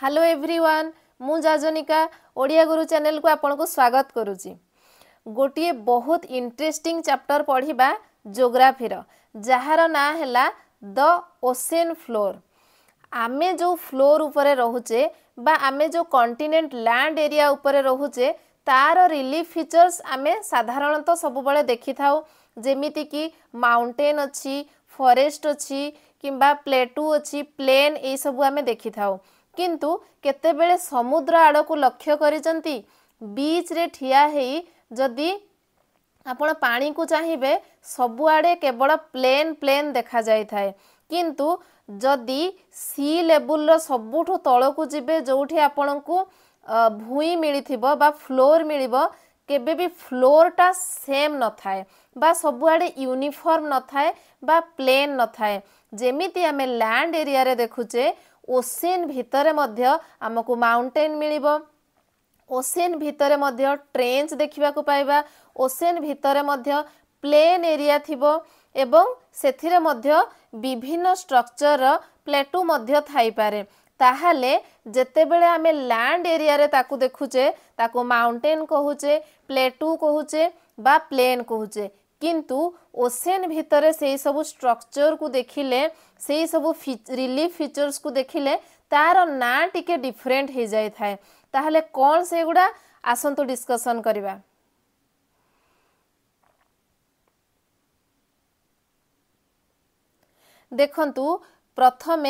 hello everyone ମୁଁ ଯାଜନିକା ଓଡ଼ିଆ ଗୁରୁ ଚ୍ୟାନେଲକୁ ଆପଣଙ୍କୁ ସ୍ୱାଗତ କରୁଛି ଗୋଟିଏ ବହୁତ ଇଣ୍ଟରେଷ୍ଟିଂ ଚାପ୍ଟର ପଢ଼ିବା ଜୋଗ୍ରାଫିର ଯାହାର ନାଁ ହେଲା ଦ ଓସେନ୍ ଫ୍ଲୋର୍ ଆମେ ଯେଉଁ ଫ୍ଲୋର୍ ଉପରେ ରହୁଛେ বা ଆମେ ଯେଉଁ କଣ୍ଟିନେଣ୍ଟ ଲ୍ୟାଣ୍ଡ ଏରିଆ ଉପରେ ରହୁଛେ ତାର ରିଲିଫ୍ ଫିଚର୍ସ ଆମେ ସାଧାରଣତଃ ସବୁବେଳେ ଦେଖିଥାଉ ଯେମିତିକି ମାଉଣ୍ଟେନ୍ ଅଛି ଫରେଷ୍ଟ ଅଛି କିମ୍ବା ପ୍ଲେଟୁ ଅଛି ପ୍ଲେନ୍ ଏଇସବୁ ଆମେ ଦେଖିଥାଉ କିନ୍ତୁ କେତେବେଳେ ସମୁଦ୍ର ଆଡ଼କୁ ଲକ୍ଷ୍ୟ କରିଛନ୍ତି ବିଚ୍ରେ ଠିଆ ହେଇ ଯଦି ଆପଣ ପାଣିକୁ ଚାହିଁବେ ସବୁଆଡ଼େ କେବଳ ପ୍ଲେନ୍ ପ୍ଲେନ୍ ଦେଖାଯାଇଥାଏ କିନ୍ତୁ ଯଦି ସି ଲେବୁଲ୍ର ସବୁଠୁ ତଳକୁ ଯିବେ ଯେଉଁଠି ଆପଣଙ୍କୁ ଭୂଇଁ ମିଳିଥିବ ବା ଫ୍ଲୋର୍ ମିଳିବ କେବେ ବି ଫ୍ଲୋର୍ଟା ସେମ୍ ନଥାଏ ବା ସବୁଆଡ଼େ ୟୁନିଫର୍ମ ନଥାଏ ବା ପ୍ଲେନ୍ ନଥାଏ ଯେମିତି ଆମେ ଲ୍ୟାଣ୍ଡ ଏରିଆରେ ଦେଖୁଛେ ଓସିନ୍ ଭିତରେ ମଧ୍ୟ ଆମକୁ ମାଉଣ୍ଟେନ୍ ମିଳିବ ଓସିନ୍ ଭିତରେ ମଧ୍ୟ ଟ୍ରେଞ୍ଚ୍ ଦେଖିବାକୁ ପାଇବା ଓସିନ୍ ଭିତରେ ମଧ୍ୟ ପ୍ଲେନ୍ ଏରିଆ ଥିବ ଏବଂ ସେଥିରେ ମଧ୍ୟ ବିଭିନ୍ନ ଷ୍ଟ୍ରକ୍ଚରର ପ୍ଲେଟୁ ମଧ୍ୟ ଥାଇପାରେ ତାହେଲେ ଯେତେବେଳେ ଆମେ ଲ୍ୟାଣ୍ଡ ଏରିଆରେ ତାକୁ ଦେଖୁଛେ ତାକୁ ମାଉଣ୍ଟେନ୍ କହୁଛେ ପ୍ଲେଟୁ କହୁଛେ বা প্লেন কহুছে किंतु ओसेन भितर से सब स्ट्रक्चर को देखिले से सब रिलीफ फीचर्स को देखिले तार ना टिके डिफरेंट हो जाए थाए ताहले कौन से गुड़ा आसन तो डिस्कशन करवा देखु प्रथम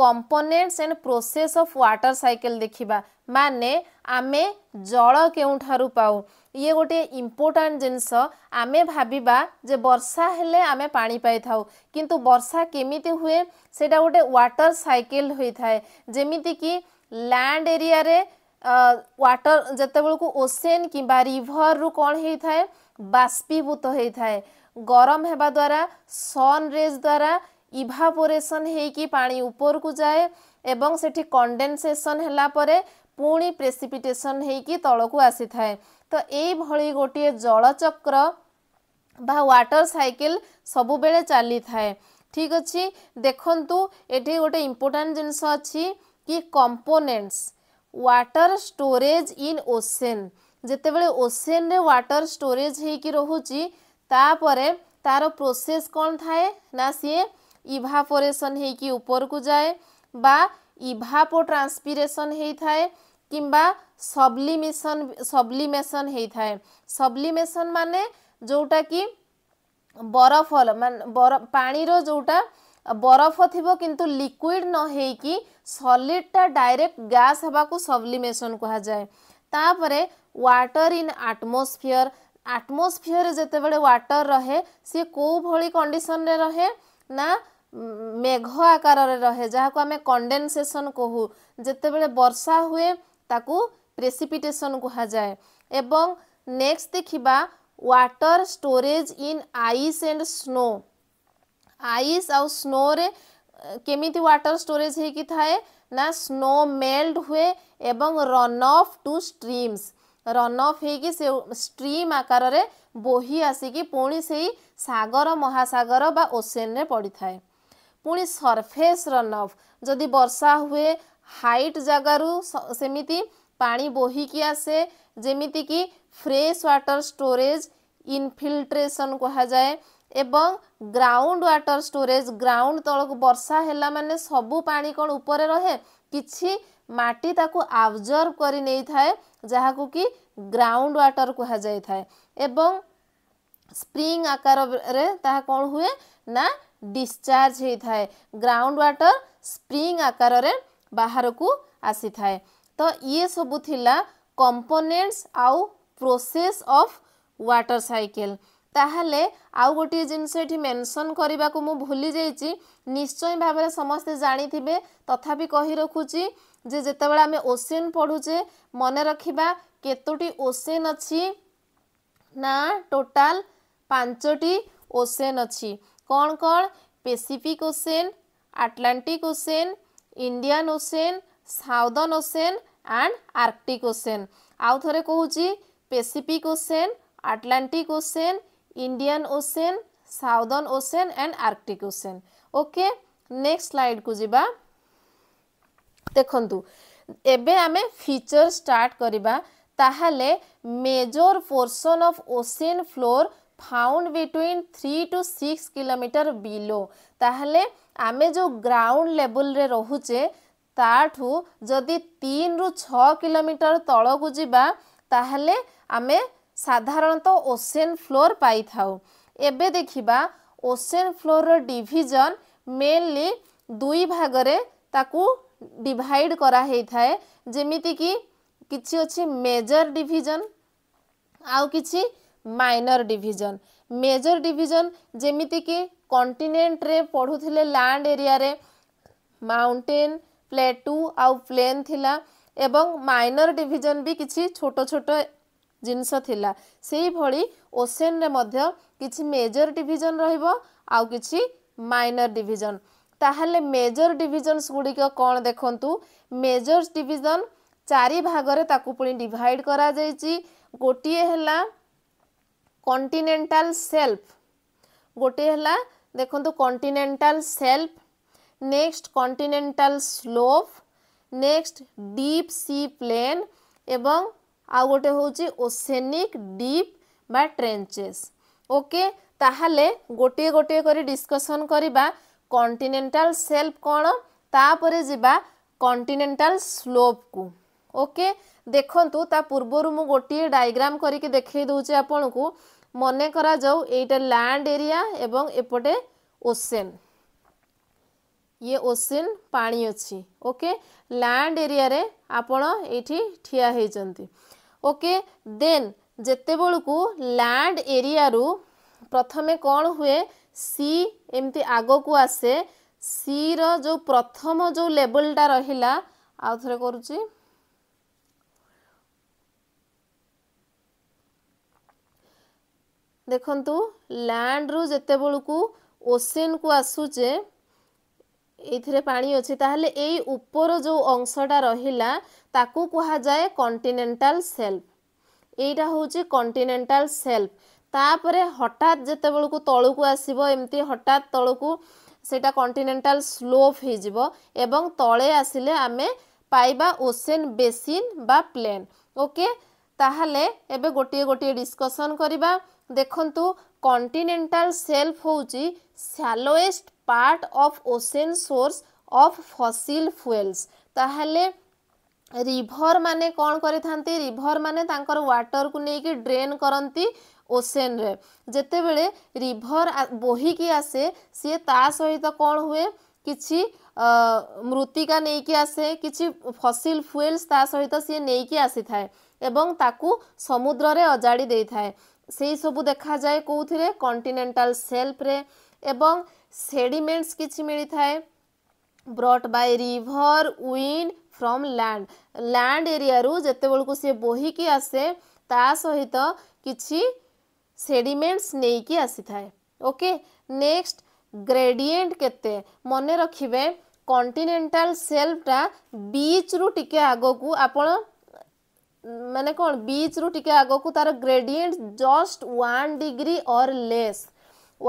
components and process of water cycle देखा माने आमे जल के पाऊ ଇଏ ଗୋଟିଏ ଇମ୍ପୋର୍ଟାଣ୍ଟ ଜିନିଷ ଆମେ ଭାବିବା ଯେ ବର୍ଷା ହେଲେ ଆମେ ପାଣି ପାଇଥାଉ କିନ୍ତୁ ବର୍ଷା କେମିତି ହୁଏ ସେଇଟା ଗୋଟେ ୱାଟର ସାଇକେଲ ହୋଇଥାଏ ଯେମିତିକି ଲ୍ୟାଣ୍ଡ ଏରିଆରେ ୱାଟର ଯେତେବେଳକୁ ଓସେନ୍ କିମ୍ବା ରିଭରରୁ କ'ଣ ହେଇଥାଏ ବାଷ୍ପୀଭୂତ ହେଇଥାଏ ଗରମ ହେବା ଦ୍ୱାରା ସନ୍ ରେଜ୍ ଦ୍ୱାରା ଇଭାପୋରେସନ୍ ହେଇକି ପାଣି ଉପରକୁ ଯାଏ ଏବଂ ସେଠି କଣ୍ଡେନସେସନ୍ ହେଲା ପରେ ପୁଣି ପ୍ରେସିପିଟେସନ୍ ହେଇକି ତଳକୁ ଆସିଥାଏ ତ ଏଇଭଳି ଗୋଟିଏ ଜଳଚକ୍ର ବା ୱାଟର ସାଇକେଲ ସବୁବେଳେ ଚାଲିଥାଏ ଠିକ୍ ଅଛି ଦେଖନ୍ତୁ ଏଠି ଗୋଟେ ଇମ୍ପୋର୍ଟାଣ୍ଟ ଜିନିଷ ଅଛି କି components water storage in ocean ଯେତେବେଳେ ଓସେନ୍ରେ ୱାଟର ଷ୍ଟୋରେଜ୍ ହେଇକି ରହୁଛି ତାପରେ ତାର ପ୍ରୋସେସ୍ କ'ଣ ଥାଏ ନା ସିଏ ଇଭାପୋରେସନ୍ ହେଇକି ଉପରକୁ ଯାଏ ବା ଇଭାପୋ ଟ୍ରାନ୍ସପିରେସନ୍ ହେଇଥାଏ কিংবা সবলিমেশন সবলিমেশন হয়ে সবলিমেশন মানে যেটা কি বরফ মানে পানির যেটা বরফ থিব কিন্তু লিকুইড ন হইকি সলিডটা ডাইরেক্ট গ্যাস হওয়া সবলিমেশন কুহযায় তাপরে ওয়াটর ইন আটমোসফিয়ার আটমোসফিয়ার যেতবে ওয়াটর রহে সি কোভাবে কন্ডিশনরে রহে না মেঘ আকারের রহে যা আমি কন্ডেনসেসন কহু যেতবে বর্ষা হুয়ে ତାକୁ ପ୍ରେସିପିଟେସନ୍ କୁହାଯାଏ ଏବଂ ନେକ୍ସଟ ଦେଖିବା water storage in ice and snow ice ଆଉ ସ୍ନୋରେ କେମିତି ୱାଟର ଷ୍ଟୋରେଜ ହେଇକି ଥାଏ ନା ସ୍ନୋ ମେଲ୍ଟ ହୁଏ ଏବଂ run off to streams run off ହେଇକି ସେ ଷ୍ଟ୍ରିମ୍ ଆକାରରେ ବୋହି ଆସିକି ପୁଣି ସେଇ ସାଗର ମହାସାଗର ବା ଓସେନରେ ପଡ଼ିଥାଏ ପୁଣି ସରଫେସ୍ ରନ୍ ଅଫ୍ ଯଦି ବର୍ଷା ହୁଏ ହାଇଟ୍ ଜାଗାରୁ ସେମିତି ପାଣି ବୋହିକି ଆସେ ଯେମିତିକି ଫ୍ରେଶ୍ ୱାଟର ଷ୍ଟୋରେଜ୍ ଇନଫିଲ୍ଟ୍ରେସନ୍ କୁହାଯାଏ ଏବଂ ଗ୍ରାଉଣ୍ଡ ୱାଟର ଷ୍ଟୋରେଜ୍ ଗ୍ରାଉଣ୍ଡ ତଳକୁ ବର୍ଷା ହେଲା ମାନେ ସବୁ ପାଣି କ'ଣ ଉପରେ ରହେ କିଛି ମାଟି ତାକୁ ଆବଜର୍ଭ କରି ନେଇଥାଏ ଯାହାକୁ କି ଗ୍ରାଉଣ୍ଡ ୱାଟର କୁହାଯାଇଥାଏ ଏବଂ ସ୍ପ୍ରିଙ୍ଗ ଆକାରରେ ତାହା କ'ଣ ହୁଏ ନା ଡିସଚାର୍ଜ ହୋଇଥାଏ ଗ୍ରାଉଣ୍ଡ ୱାଟର ସ୍ପ୍ରିଙ୍ଗ ଆକାରରେ ବାହାରକୁ ଆସିଥାଏ ତ ଇଏ ସବୁ ଥିଲା କମ୍ପୋନେଣ୍ଟସ୍ ଆଉ ପ୍ରୋସେସ୍ ଅଫ୍ ୱାଟର ସାଇକେଲ୍ ତାହେଲେ ଆଉ ଗୋଟିଏ ଜିନିଷ ଏଠି ମେନସନ୍ କରିବାକୁ ମୁଁ ଭୁଲି ଯାଇଛି ନିଶ୍ଚୟ ଭାବରେ ସମସ୍ତେ ଜାଣିଥିବେ ତଥାପି କହି ରଖୁଛି ଯେ ଯେତେବେଳେ ଆମେ ଓସିଆନ୍ ପଢ଼ୁଛେ ମନେ ରଖିବା କେତୋଟି ଓସିଆନ୍ ଅଛି ନା ଟୋଟାଲ ପାଞ୍ଚଟି ଓସିଆନ୍ ଅଛି କ'ଣ କ'ଣ Pacific Ocean Atlantic Ocean Indian Ocean Southern Ocean and Arctic Ocean ଆଉ ଥରେ କହୁଛି Pacific Ocean Atlantic Ocean Indian Ocean Southern Ocean and Arctic Ocean okay next ସ୍ଲାଇଡ଼କୁ ଯିବା ଦେଖନ୍ତୁ ଏବେ ଆମେ ଫିଚର ଷ୍ଟାର୍ଟ କରିବା ତାହେଲେ major portion of ocean floor found between three to six kilometre below তাহলে আমি যে গ্রাউন্ড লেভেলরে রহুছে তাঠু যদি তিন রু ছ কিলোমিটর তলকু যা তাহলে আমি সাধারণত ওসেন ফ্লোর পাই থাও এবে দেখিবা ওসেন ফ্লোরর ডিভিজন মেনলি দুই ভাগরে তাকু ডিভাইড করা হয়ে যেমিতি কি কিছু অছি মেজর ডিভিজন আউ কিছু মাইনর ডিভিজন মেজর ডিভিজন ଯେମିତିକି କଣ୍ଟିନେଣ୍ଟରେ ପଢ଼ୁଥିଲେ ଲ୍ୟାଣ୍ଡ ଏରିଆରେ ମାଉଣ୍ଟେନ୍ ପ୍ଲେଟୁ ଆଉ ପ୍ଲେନ୍ ଥିଲା ଏବଂ ମାଇନର ଡିଭିଜନ୍ ବି କିଛି ଛୋଟ ଛୋଟ ଜିନିଷ ଥିଲା ସେଇଭଳି ଓସେନରେ ମଧ୍ୟ କିଛି ମେଜର ଡିଭିଜନ୍ ରହିବ ଆଉ କିଛି ମାଇନର ଡିଭିଜନ୍ ତାହେଲେ ମେଜର ଡିଭିଜନ୍ସ ଗୁଡ଼ିକ କ'ଣ ଦେଖନ୍ତୁ ମେଜର ଡିଭିଜନ୍ ଚାରି ଭାଗରେ ତାକୁ ପୁଣି ଡିଭାଇଡ଼ କରାଯାଇଛି ଗୋଟିଏ ହେଲା কন্টিনেটাল সেল্ফ গোটিয়ে হল দেখুন continental shelf next continental slope next deep sea plain এবং আউ গোটে হচ্ছে ওসেনিক ডিপ বা ট্রেঞ্চেস ওকে তাহলে গোটিয়ে গোটিয়ে করে ডিসকসন করা কন্টিনেটাল সেল্ফ কোণ তাপরে যা কন্টিনেটাল স্লোপ কু ওকে দেখুন তা পূর্বর মু গোটিয়ে ডায়াগ্রাম করিকি দেখাই দেছি আপনার ମନେ କରାଯାଉ ଏଇଟା ଲ୍ୟାଣ୍ଡ ଏରିଆ ଏବଂ ଏପଟେ ଓସେନ୍ ଇଏ ଓସେନ୍ ପାଣି ଅଛି ଓକେ ଲ୍ୟାଣ୍ଡ ଏରିଆରେ ଆପଣ ଏଇଠି ଠିଆ ହେଇଛନ୍ତି ଓକେ ଦେନ୍ ଯେତେବେଳକୁ ଲ୍ୟାଣ୍ଡ ଏରିଆରୁ ପ୍ରଥମେ କ'ଣ ହୁଏ ସି ଏମିତି ଆଗକୁ ଆସେ ସିର ଯେଉଁ ପ୍ରଥମ ଯେଉଁ ଲେବଲ୍ଟା ରହିଲା ଆଉ ଥରେ କରୁଛି ଦେଖନ୍ତୁ ଲ୍ୟାଣ୍ଡରୁ ଯେତେବେଳକୁ ଓସେନ୍କୁ ଆସୁଛେ ଏଇଥିରେ ପାଣି ଅଛି ତାହେଲେ ଏଇ ଉପର ଯେଉଁ ଅଂଶଟା ରହିଲା ତାକୁ କୁହାଯାଏ କଣ୍ଟିନେଣ୍ଟାଲ ସେଲ୍ଫ ଏଇଟା ହେଉଛି କଣ୍ଟିନେଣ୍ଟାଲ ସେଲ୍ଫ ତାପରେ ହଠାତ୍ ଯେତେବେଳକୁ ତଳକୁ ଆସିବ ଏମିତି ହଠାତ୍ ତଳକୁ ସେଇଟା କଣ୍ଟିନେଣ୍ଟାଲ ସ୍ଲୋପ୍ ହେଇଯିବ ଏବଂ ତଳେ ଆସିଲେ ଆମେ ପାଇବା ଓସେନ୍ ବେସିନ୍ ବା ପ୍ଲେନ୍ ଓକେ ତାହେଲେ ଏବେ ଗୋଟିଏ ଗୋଟିଏ ଡିସ୍କସନ୍ କରିବା ଦେଖନ୍ତୁ କଣ୍ଟିନେଣ୍ଟାଲ ସେଲ୍ଫ ହେଉଛି shallowest part of ocean source of fossil fuels ତାହେଲେ ରିଭର ମାନେ କ'ଣ କରିଥାନ୍ତି ରିଭର ମାନେ ତାଙ୍କର ୱାଟରକୁ ନେଇକି ଡ୍ରେନ୍ କରନ୍ତି ଓସେନରେ ଯେତେବେଳେ ରିଭର ବୋହିକି ଆସେ ସିଏ ତା ସହିତ କ'ଣ ହୁଏ କିଛି ମୃତ୍ତିକା ନେଇକି ଆସେ କିଛି ଫସିଲ୍ ଫୁଏଲ୍ସ ତା ସହିତ ସିଏ ନେଇକି ଆସିଥାଏ ଏବଂ ତାକୁ ସମୁଦ୍ରରେ ଅଜାଡ଼ି ଦେଇଥାଏ সেই সবু দেখা যায় কেউথিরে কন্টিনেন্টাল সেলফরে এবং সেডিমেন্টস কিছু মিলি থাকে brought by river wind from land land এরিয়ারু যেতবেলকু সে বহিকি আসে তা সহিত কিছু সেডিমেন্টস নেইকি আসি থাকে ওকে নেক্সট গ্রেডিয়েন্ট কেতে মনে রখিবে কন্টিনেন্টাল সেলফটা রু টিকে আগকু আপনার ମାନେ କ'ଣ ବିଚ୍ରୁ ଟିକେ ଆଗକୁ ତାର gradient just one degree or less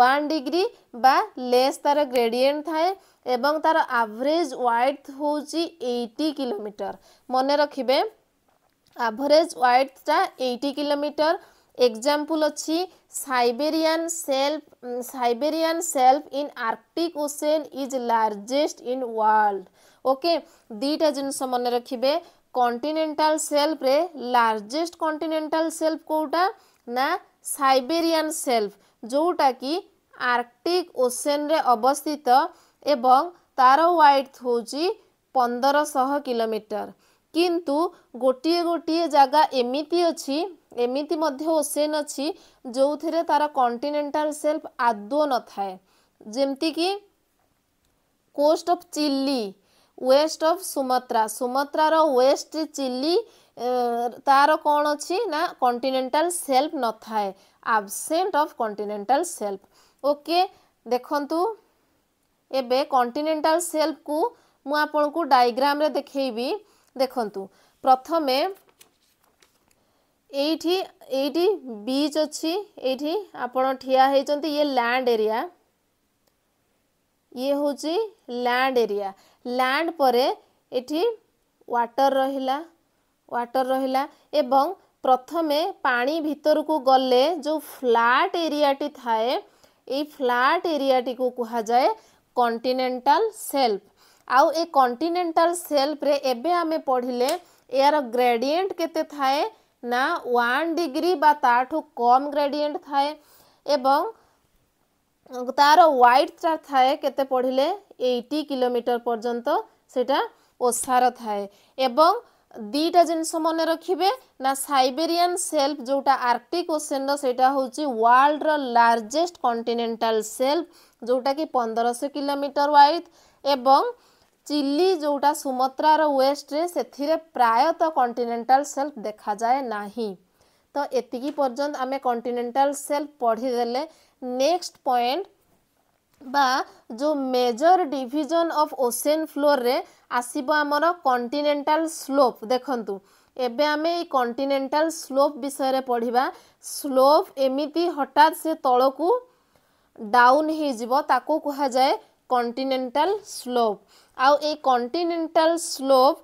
one degree ବା ଲେସ୍ ତାର ଗ୍ରେଡ଼ିଏଣ୍ଟ ଥାଏ ଏବଂ ତାର ଆଭରେଜ୍ ୱାଇଡ୍ଥ ହେଉଛି ଏଇଟି କିଲୋମିଟର ମନେ ରଖିବେ ଆଭରେଜ୍ ୱାଇଡ୍ଥଟା ଏଇଟି କିଲୋମିଟର ଏକ୍ଜାମ୍ପଲ୍ ଅଛି Siberian shelf Siberian shelf in Arctic Ocean is largest in world okay ଦୁଇଟା ଜିନିଷ ମନେ ରଖିବେ কন্টিনেন্টাল সেলফরে লার্জেস্ট কন্টিনেন্টাল সেলফ কোটা না সাইবেরিয়ান সেলফ যেটা কি আর্কটিক ওসেনরে অবস্থিত এবং তার ওয়াইডথ হচ্ছে পনেরশহ কিলোমিটার কিন্তু গোটিয়ে গোটিয়ে জায়গা এমিতি অছি এমিতি মধ্যে ওসেন অছি যে তার কন্টিনেন্টাল সেলফ আদৌ নথায় যেমতি কি coast of Chile west of Sumatra ସୁମାତ୍ରାର ୱେଷ୍ଟ ଚିଲି ତାର କ'ଣ ଅଛି ନା କଣ୍ଟିନେଣ୍ଟାଲ ସେଲ୍ଫ ନଥାଏ absent of continental shelf okay ଦେଖନ୍ତୁ ଏବେ କଣ୍ଟିନେଣ୍ଟାଲ ସେଲ୍ଫକୁ ମୁଁ ଆପଣଙ୍କୁ ଡାଇଗ୍ରାମରେ ଦେଖେଇବି ଦେଖନ୍ତୁ ପ୍ରଥମେ ଏଇଠି ଏଇଠି ବିଚ୍ ଅଛି ଏଇଠି ଆପଣ ଠିଆ ହେଇଛନ୍ତି ଇଏ ଲ୍ୟାଣ୍ଡ ଏରିଆ ଇଏ ହେଉଛି ଲ୍ୟାଣ୍ଡ ଏରିଆ ଲ୍ୟାଣ୍ଡ ପରେ ଏଠି ୱାଟର ରହିଲା ୱାଟର ରହିଲା ଏବଂ ପ୍ରଥମେ ପାଣି ଭିତରକୁ ଗଲେ ଯେଉଁ ଫ୍ଲାଟ୍ ଏରିଆଟି ଥାଏ ଏଇ ଫ୍ଲାଟ୍ ଏରିଆଟିକୁ କୁହାଯାଏ କଣ୍ଟିନେଣ୍ଟାଲ ସେଲ୍ଫ ଆଉ ଏ କଣ୍ଟିନେଣ୍ଟାଲ ସେଲ୍ଫରେ ଏବେ ଆମେ ପଢ଼ିଲେ ଏହାର ଗ୍ରେଡ଼ିଏଣ୍ଟ କେତେ ଥାଏ ନା ୱାନ୍ ଡିଗ୍ରୀ ବା ତା'ଠୁ କମ୍ ଗ୍ରେଡ଼ିଏଣ୍ଟ ଥାଏ ଏବଂ তার ওয়াইডটা থাকে কেতে পড়লে এইটি কিলোমিটার পর্যন্ত সেটা ওষার থাকে এবং দুইটা জিনিস মনে রাখবে না সাইবেরিয়ান সেল্ফ যেটা আর্কটিক ওসেন সেটা হচ্ছে ওয়ার্ল্ডর লার্জেস্ট কন্টিনেন্টাল সেল্ফ যেটা কি পনেরশো কিলোমিটার ওয়াইড এবং চিলি যেটা সুমাত্রার ওয়েস্টরে সেথিরে প্রায়ত কন্টিনেন্টাল সেল্ফ দেখা যায় না তো এতিকি পর্যন্ত আমি কন্টিনেন্টাল সেল্ফ পড়িদেলে নেক্সট পয়েন্ট বা ଯେଉଁ ମେଜର ଡିଭିଜନ୍ ଅଫ୍ ଓସିଆନ୍ ଫ୍ଲୋର୍ରେ ଆସିବ ଆମର କଣ୍ଟିନେଣ୍ଟାଲ୍ ସ୍ଲୋପ୍ ଦେଖନ୍ତୁ ଏବେ ଆମେ ଏଇ କଣ୍ଟିନେଣ୍ଟାଲ୍ ସ୍ଲୋପ୍ ବିଷୟରେ ପଢ଼ିବା ସ୍ଲୋପ୍ ଏମିତି ହଠାତ୍ ସେ ତଳକୁ ଡାଉନ୍ ହେଇଯିବ ତାକୁ କୁହାଯାଏ କଣ୍ଟିନେଣ୍ଟାଲ୍ ସ୍ଲୋପ୍ ଆଉ ଏଇ କଣ୍ଟିନେଣ୍ଟାଲ୍ ସ୍ଲୋପ୍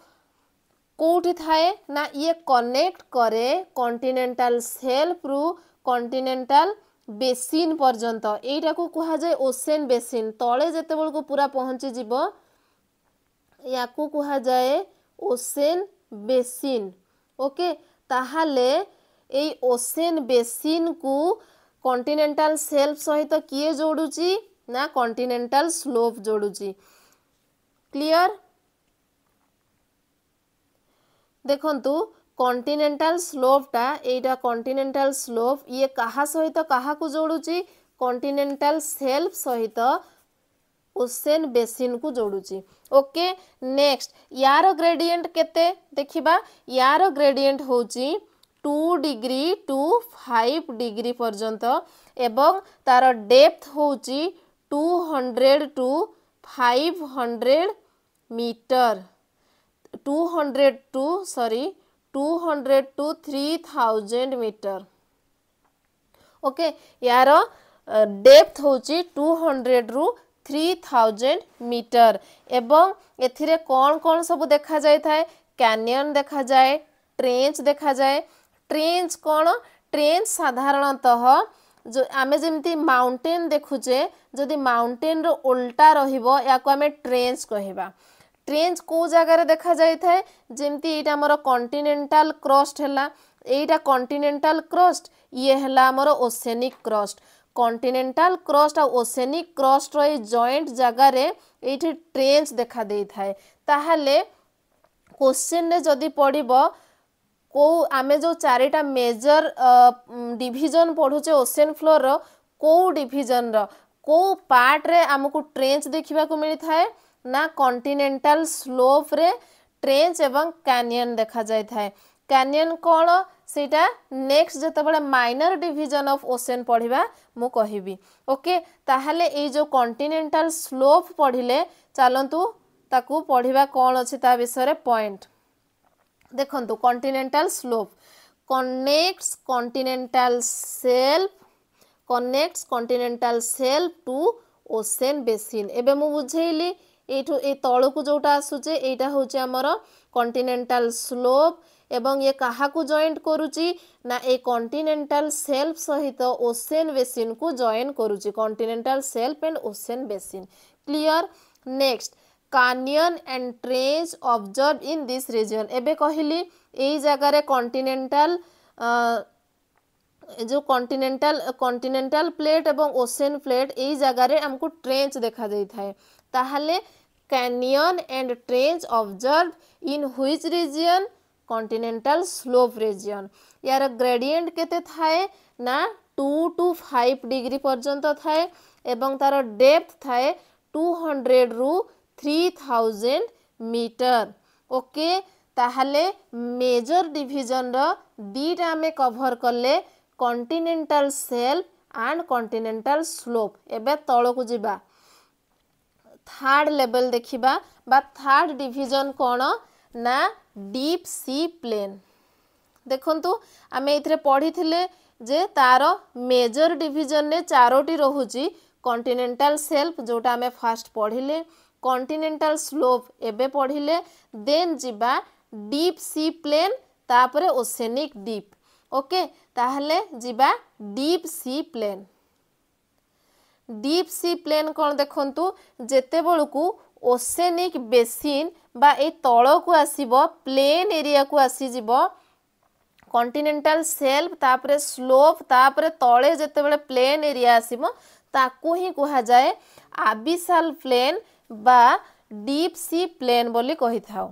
କେଉଁଠି ଥାଏ ନା ଇଏ କନେକ୍ଟ କରେ କଣ୍ଟିନେଣ୍ଟାଲ୍ ସେଲ୍ଫରୁ କଣ୍ଟିନେଣ୍ଟାଲ୍ বেসিন পর্যন্ত এইটাকু কুহযায় ওসেন বেসিন তলে যেতবেলকু পুরা পৌঁছিযিব ইয়াকু কুহযায় ওসেন বেসিন ওকে তাহলে এই ওসেন বেসিনকু কন্টিনেন্টাল সেলফ সহিত কিয়ে যোড়ুছি না কন্টিনেন্টাল স্লোপ যোড়ুছি ক্লিয়ার দেখন্তু কন্টিনেন্টাল স্লোপটা এইটা কন্টিনেন্টাল স্লোপ ইয়ে কাহা সহিত কাহাকু যোড়ুছি কন্টিনেন্টাল সেল্ফ সহিত ওসেন বেসিন কু যোড়ুছি ওকে নেক্সট ইয়ার গ্রেডিয়েন্ট কেতে দেখিবা ইয়ার গ্রেডিয়েন্ট হচ্ছে two degree to five degree পর্যন্ত এবং তার ডেপথ হচ্ছে two hundred to five hundred metre two hundred to sorry 200 to 3000 meter okay यार डेप्थ होची 200 रु 3000 मीटर एवं एथिरे कोन कोन सब देखा जाय थाए कैनियन देखा जाए ट्रेंच देखा जाए ट्रेंच कोन ट्रेंच साधारणतः जो आम जमी माउंटेन देखुचे जदि माउंटेन ओल्टा रोक आम ट्रेंच कहवा କ୍ରେଞ୍ଜ କେଉଁ ଜାଗାରେ ଦେଖାଯାଇଥାଏ ଯେମିତି ଏଇଟା ଆମର କଣ୍ଟିନେଣ୍ଟାଲ କ୍ରଷ୍ଟ ହେଲା ଏଇଟା କଣ୍ଟିନେଣ୍ଟାଲ କ୍ରଷ୍ଟ ଇଏ ହେଲା ଆମର ଓସେନିକ୍ କ୍ରଷ୍ଟ କଣ୍ଟିନେଣ୍ଟାଲ କ୍ରଷ୍ଟ ଆଉ ଓସେନିକ୍ କ୍ରଷ୍ଟର ଏଇ ଜଏଣ୍ଟ ଜାଗାରେ ଏଇଠି ଟ୍ରେଞ୍ଚ ଦେଖାଦେଇଥାଏ ତାହେଲେ କୋଶ୍ଚିନ୍ରେ ଯଦି ପଡ଼ିବ କେଉଁ ଆମେ ଯେଉଁ ଚାରିଟା ମେଜର ଡିଭିଜନ ପଢ଼ୁଛେ ଓସେନ ଫ୍ଲୋରର କେଉଁ ଡିଭିଜନର କେଉଁ ପାର୍ଟରେ ଆମକୁ ଟ୍ରେଞ୍ଚ ଦେଖିବାକୁ ମିଳିଥାଏ না কন্টিনেন্টাল স্লোপরে ট্রেঞ্চ এবং ক্যানিয়ন দেখা যাই থাকে ক্যানিয়ন কোণ ସେଇଟା ନେକ୍ସଟ ଯେତେବେଳେ ମାଇନର ଡିଭିଜନ ଅଫ୍ ଓସେନ୍ ପଢ଼ିବା ମୁଁ କହିବି ଓକେ ତାହେଲେ ଏଇ ଯେଉଁ କଣ୍ଟିନେଣ୍ଟାଲ ସ୍ଲୋପ୍ ପଢ଼ିଲେ ଚାଲନ୍ତୁ ତାକୁ ପଢ଼ିବା କ'ଣ ଅଛି ତା ବିଷୟରେ ପଏଣ୍ଟ ଦେଖନ୍ତୁ continental slope connects continental shelf connects continental shelf to ocean basin ଏବେ ମୁଁ ବୁଝେଇଲି এইটু এই ତଳକୁ যেটা ଆସୁଛେ এইটা হচ্ছে আমার কন্টিনেটাল স্লোপ এবং এ কাহাকু জয়েন্ট করুচি না এই কন্টিনেটাল সেলফ সহিত ওসেন বেসিন কু জয়েন করুচি continental shelf and ocean basin clear next canyon and trench observe in this region এবে কহিলি এই জায়গার কন্টিনেটাল যে কন্টিনেটাল কন্টিনেটাল প্লেট এবং ওসেন প্লেট এই জায়গার আমি ট্রেঞ্চ দেখা যাই থাকে তাহলে canyon and trench observed in which region continental slope region यार gradient केते थाए ना 2 to 5 degree पर्यंत थाए एवं तार depth थाए 200 रु 3000 मीटर ओके তাহলে মেজর ডিভিজনর দুইটা আমি কভর কলে continental shelf and continental slope এবে তলকু যা ଥାର୍ଡ଼ ଲେଭେଲ୍ ଦେଖିବା ବା ଥାର୍ଡ଼ ଡିଭିଜନ୍ କ'ଣ ନା ଡିପ୍ ସି ପ୍ଲେନ୍ ଦେଖନ୍ତୁ ଆମେ ଏଥିରେ ପଢ଼ିଥିଲେ ଯେ ତା'ର ମେଜର ଡିଭିଜନ୍ରେ ଚାରୋଟି ରହୁଛି କଣ୍ଟିନେଣ୍ଟାଲ୍ ସେଲ୍ଫ ଯେଉଁଟା ଆମେ ଫାଷ୍ଟ ପଢ଼ିଲେ କଣ୍ଟିନେଣ୍ଟାଲ୍ ସ୍ଲୋପ୍ ଏବେ ପଢ଼ିଲେ ଦେନ୍ ଯିବା ଡିପ୍ ସି ପ୍ଲେନ୍ ତାପରେ ଓସେନିକ୍ ଡିପ୍ ଓକେ ତାହେଲେ ଯିବା deep sea plain deep sea plain কোণ দেখন্তু যেতেবেলকু ওসেনিক বেসিন বা এই তলকু আসিব প্লেন এরিয়াকু আসিযিব কন্টিনেন্টাল সেলফ তাপরে স্লোপ তাপরে তলে যেতবে প্লেন এরিয়া আসিব তাকু হি কুহযায়ে আবিসাল প্লেন বা ডিপ সি প্লেন বলি কহিথাও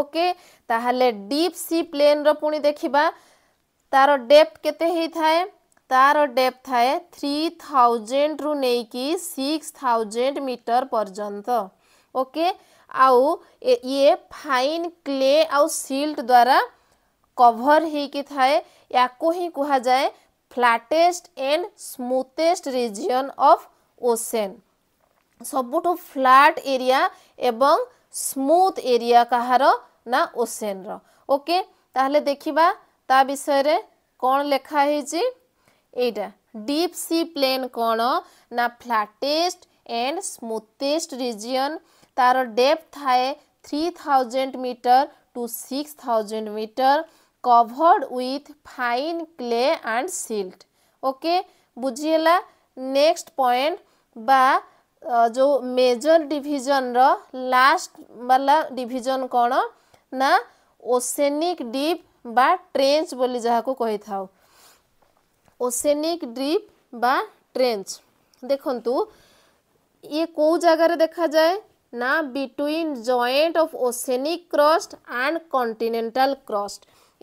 ওকে তাহলে ডিপ সি প্লেনর পুনি দেখিবা তার ডেপ্থ কেতে হইথায় ତାର ଡେପ୍ ଥାଏ ଥ୍ରୀ ଥାଉଜେଣ୍ଡରୁ ନେଇକି ସିକ୍ସ ଥାଉଜେଣ୍ଡ ମିଟର ପର୍ଯ୍ୟନ୍ତ ଓକେ ଆଉ ଇଏ ଫାଇନ୍ କ୍ଲେ ଆଉ ସିଲ୍ଟ ଦ୍ୱାରା କଭର ହେଇକି ଥାଏ ୟାକୁ ହିଁ କୁହାଯାଏ flattest and smoothest region of ocean ସବୁଠୁ ଫ୍ଲାଟ୍ ଏରିଆ ଏବଂ ସ୍ମୁଥ୍ ଏରିଆ କାହାର ନା ଓସେନ୍ର ଓକେ ତାହେଲେ ଦେଖିବା ତା ବିଷୟରେ କ'ଣ ଲେଖା ହେଇଛି এইটা ডিপ সি প্লেন কোণ না ফ্ল্যাটেস্ট এন্ড স্মুথেস্ট রিজিয়ন তার ডেপ থাকে three thousand metre to six thousand metre covered with fine clay and silt okay বুঝিলা নেক্সট পয়েন্ট বা যে মেজর डिवीजन रो लास्ट वाला डिवीजन कोण ना ओसेनिक डीप बा ट्रेंच बोली जहाँ को कही ওসেনিক ড্রিপ বা ট্রেঞ্চ দেখন্তু ইয়ে কেউ জায়গার দেখা যায় না between joint of oceanic crust and continental crust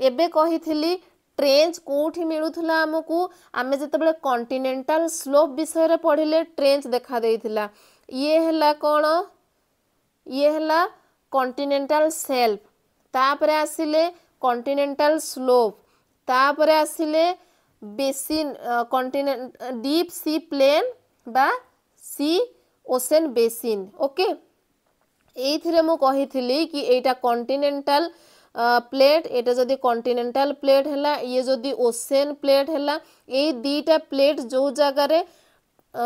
এবে কহিলি ট্রেঞ্চ কোটি মিলুলা আমি আমি যেতবে কন্টিনেন্টাল স্লোপ বিষয়ে পড়লে ট্রেঞ্চ দেখা দিয়েছিলা ইয়ে হল কোণ ইয়ে হল কন্টিনেন্টাল সেল্ফ তাপরে আসলে কন্টিনেন্টাল স্লোপ তাপরে আসলে basin continent deep sea plain বা সি ওসেন বেসিন ওকে এইথিরে মু কহিলি কি এইটা কন্টিনেন্টাল প্লেট এটা যদি কন্টিনেন্টাল প্লেট হেলা ইয়ে যদি ওসেন প্লেট হেলা এই দুইটা প্লেট যে জায়গায়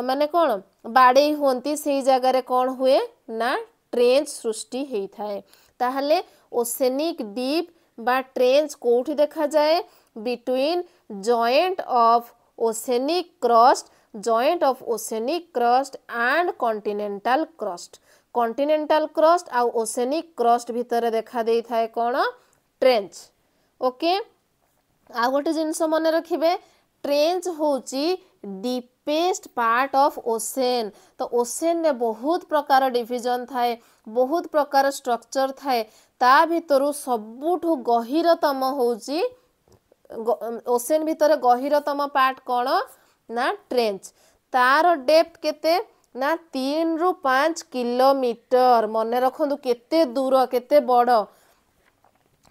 মানে কোন বাড়েই হুঁতি সেই জায়গায় কোন হুয়ে না ট্রেঞ্চ সৃষ্টি হয়ে থাকে তাহলে ওসেনিক ডিপ বা ট্রেঞ্চ কোটি দেখা যায় between joint of oceanic crust joint of oceanic crust and continental crust continental crust ଆଉ oceanic crust dekha ଦେଖା ଦେଇଥାଏ କ'ଣ trench ଓକେ ଆଉ ଗୋଟେ ଜିନିଷ ମନେ ରଖିବେ trench ହେଉଛି ଡିପେଷ୍ଟ ପାର୍ଟ ocean ଓସେନ୍ ତ ଓସେନ୍ରେ ବହୁତ ପ୍ରକାର ଡିଭିଜନ୍ ଥାଏ ବହୁତ ପ୍ରକାର ଷ୍ଟ୍ରକ୍ଚର୍ ଥାଏ ତା ଭିତରୁ ସବୁଠୁ ଗଭୀରତମ ହେଉଛି ওসেন ভিতরে গভীরতম পার্ট কোণ না ট্রেঞ্চ তার ডেপথ কেতে না তিন রু পাঁচ কিলোমিটর মনে রাখন্তু কেতে দূর কেতে বড়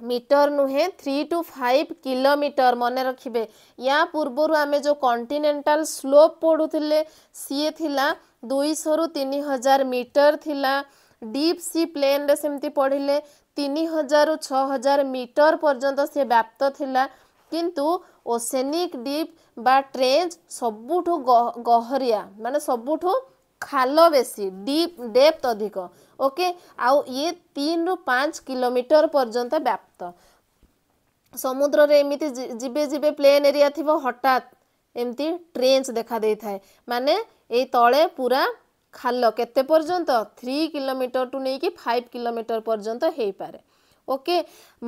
মিটর নুহে থ্রি টু ফাইভ কিলোমিটর মনে রাখবে ইয়া পূর্বর আমি যে কন্টিনেটাল স্লোপ পড়ুলে সিয়ে লা দুইশ রু তিন হাজার মিটর লা ডিপ সি প্লেন্রে সেমতি পড়লে তিন হাজার রু ছ হাজার মিটর পর্যন্ত সে ব্যাপ্ত লা କିନ୍ତୁ ଓସେନିକ୍ ଡିପ୍ ବା ଟ୍ରେଞ୍ଚ ସବୁଠୁ ଗହରିଆ ମାନେ ସବୁଠୁ ଖାଲ ବେଶୀ ଡିପ୍ ଡେପ୍ଥ ଅଧିକ ଓକେ ଆଉ ଇଏ ତିନିରୁ ପାଞ୍ଚ କିଲୋମିଟର ପର୍ଯ୍ୟନ୍ତ ବ୍ୟାପ୍ତ ସମୁଦ୍ରରେ ଏମିତି ଯିବେ ଯିବେ ପ୍ଲେନ୍ ଏରିଆ ଥିବ ହଠାତ୍ ଏମିତି ଟ୍ରେଞ୍ଚ ଦେଖାଦେଇଥାଏ ମାନେ ଏଇ ତଳେ ପୁରା ଖାଲ କେତେ ପର୍ଯ୍ୟନ୍ତ ଥ୍ରୀ କିଲୋମିଟରଠୁ ନେଇକି ଫାଇଭ୍ କିଲୋମିଟର ପର୍ଯ୍ୟନ୍ତ ହେଇପାରେ okay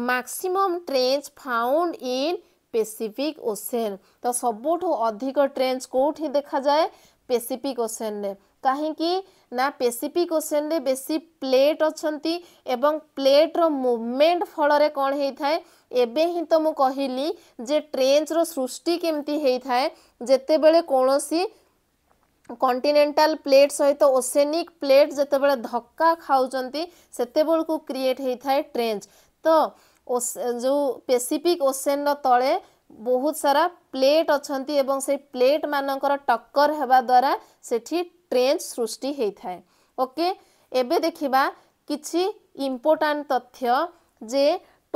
maximum trench found in Pacific Ocean তো সবুঠু অধিক ট্রেঞ্চ কোটি দেখা যায় পেসিফিক ওসেনে କାହିଁକି ନା ପେସିଫିକ୍ ଓସିଆନ୍ରେ ବେଶୀ ପ୍ଲେଟ୍ ଅଛନ୍ତି ଏବଂ ପ୍ଲେଟ୍ର ମୁଭମେଣ୍ଟ ଫଳରେ କ'ଣ ହେଇଥାଏ ଏବେ ହିଁ ତ ମୁଁ କହିଲି ଯେ ଟ୍ରେଞ୍ଚ୍ର ସୃଷ୍ଟି କେମିତି ହେଇଥାଏ ଯେତେବେଳେ କୌଣସି କଣ୍ଟିନେଣ୍ଟାଲ ପ୍ଲେଟ୍ ସହିତ ଓସେନିକ୍ ପ୍ଲେଟ୍ ଯେତେବେଳେ ଧକ୍କା ଖାଉଛନ୍ତି ସେତେବେଳକୁ କ୍ରିଏଟ୍ ହୋଇଥାଏ ଟ୍ରେଞ୍ଚ ତ ଯେଉଁ ପେସିଫିକ୍ ଓସେନ୍ର ତଳେ ବହୁତ ସାରା ପ୍ଲେଟ୍ ଅଛନ୍ତି ଏବଂ ସେଇ ପ୍ଲେଟ୍ ମାନଙ୍କର ଟକ୍କର ହେବା ଦ୍ୱାରା ସେଠି ଟ୍ରେଞ୍ଚ ସୃଷ୍ଟି ହୋଇଥାଏ ଓକେ ଏବେ ଦେଖିବା କିଛି ଇମ୍ପୋର୍ଟାଣ୍ଟ ତଥ୍ୟ ଯେ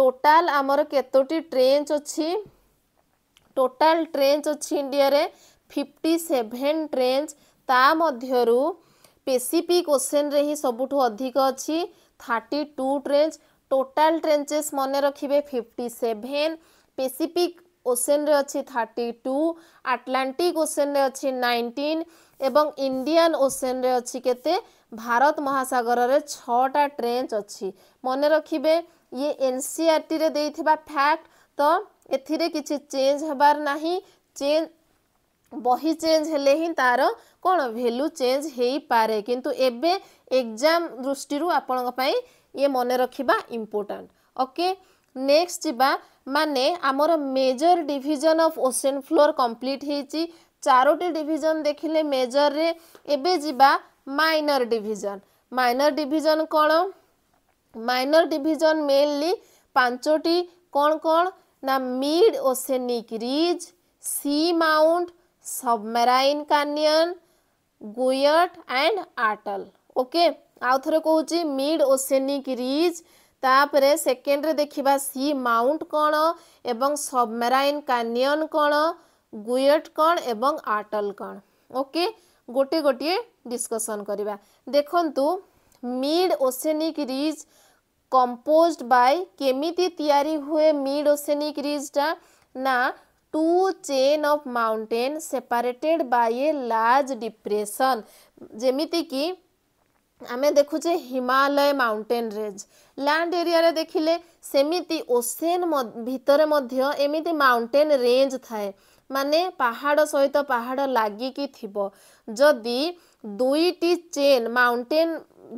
ଟୋଟାଲ ଆମର କେତୋଟି ଟ୍ରେଞ୍ଚ ଅଛି ଟୋଟାଲ ଟ୍ରେଞ୍ଚ ଅଛି ଇଣ୍ଡିଆରେ ଫିଫ୍ଟି ସେଭେନ୍ ଟ୍ରେଞ୍ଚ ତା ମଧ୍ୟରୁ ପେସିପି କୋଶ୍ଚେନ୍ରେ ହିଁ ସବୁଠୁ ଅଧିକ ଅଛି thirty two trench total trenches ମନେ ରଖିବେ ଫିଫ୍ଟି ସେଭେନ୍ ପେସିଫିକ୍ ଓସେନ୍ରେ ଅଛି ଥାର୍ଟି ଟୁ ଆଟଲାଣ୍ଟିକ୍ ଓସେନ୍ରେ ଅଛି ନାଇଣ୍ଟିନ୍ ଏବଂ ଇଣ୍ଡିଆନ୍ ଓସେନ୍ରେ ଅଛି କେତେ ଭାରତ ମହାସାଗରରେ ଛଅଟା ଟ୍ରେଞ୍ଚ ଅଛି ମନେ ରଖିବେ ଇଏ ଏନ୍ ସି ଆର୍ ଟିରେ ଦେଇଥିବା ଫ୍ୟାକ୍ଟ ତ ଏଥିରେ କିଛି ଚେଞ୍ଜ ହେବାର ନାହିଁ ଚେଞ୍ଜ বহি চেঞ্জ ହେଲେ ହିଁ ତା'ର କ'ଣ ଭ୍ୟାଲୁ ଚେଞ୍ଜ ହେଇପାରେ କିନ୍ତୁ ଏବେ ଏକ୍ଜାମ୍ ଦୃଷ୍ଟିରୁ ଆପଣଙ୍କ ପାଇଁ ଇଏ ମନେ ରଖିବା ଇମ୍ପୋର୍ଟାଣ୍ଟ ଓକେ ନେକ୍ସଟ ଯିବା ମାନେ ଆମର major division of ocean floor complete ହେଇଛି ଚାରୋଟି ଡିଭିଜନ ଦେଖିଲେ ମେଜରରେ ଏବେ ଯିବା ମାଇନର ଡିଭିଜନ ମାଇନର ଡିଭିଜନ କ'ଣ ମାଇନର ଡିଭିଜନ ମେନଲି ପାଞ୍ଚଟି କ'ଣ କ'ଣ ନା mid oceanic ridge sea mount submarine canyon guyot and atoll okay आउ थे कहूँ मिड ओसेनिक रिज ତାପରେ ସେକେଣ୍ଡରେ ଦେଖିବା ସି ମାଉଣ୍ଟ କ'ଣ ଏବଂ ସବମେରାଇନ୍ କାନିୟନ୍ କ'ଣ ଗୁଏଟ୍ କ'ଣ ଏବଂ ଆଟଲ୍ କ'ଣ ଓକେ ଗୋଟିଏ ଗୋଟିଏ ଡିସ୍କସନ୍ କରିବା ଦେଖନ୍ତୁ mid oceanic ridge composed by କେମିତି ତିଆରି ହୁଏ ମିଡ୍ ଓସେନିକ୍ ରିଜ୍ଟା ନା two chain of mountain separated by a large depression जेमिति की आम देखुचे Himalaya mountain range land area देखिले सेमती ओसेन भितर एमती माउंटेन रेंज थाए মানে পাহাড় সহিত পাহাড় লাগিকি থিব যদি দুইটি চেন মাউন্টেন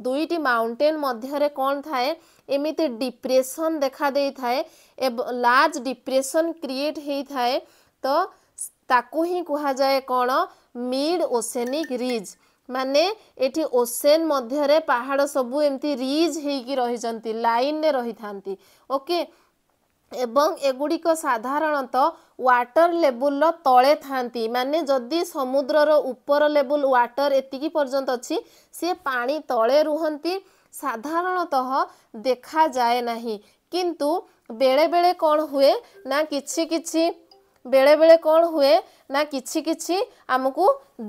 দুইটি মাউন্টেন মধ্যে কোণ থাকে এমিতি ডিপ্রেসন দেখা দেইথায় লার্জ ডিপ্রেসন ক্রিয়েট হয়ে তো তাকু হি কুহযায়ে কোণ মিড ওসেনিক রিজ মানে এটি ওসেন মধ্যে পাহাড় সবু এমতি রিজ হয়েকি রয়েছেন লাইনে রয়ে থাকে ওকে এবং এগুড়িক সাধারণত ওয়াটর লেবুল তলে থাকে মানে যদি সমুদ্রর উপর লেবুল ওয়াটর এতিকি পর্যন্ত অছি সি পানি তলে রুহতি সাধারণতঃ দেখা যায় না কিন্তু বেড়েবেড়ে କ'ଣ ହୁଏ ନା କିଛି କିଛି ବେଳେବେଳେ କ'ଣ ହୁଏ ନା କିଛି କିଛି ଆମକୁ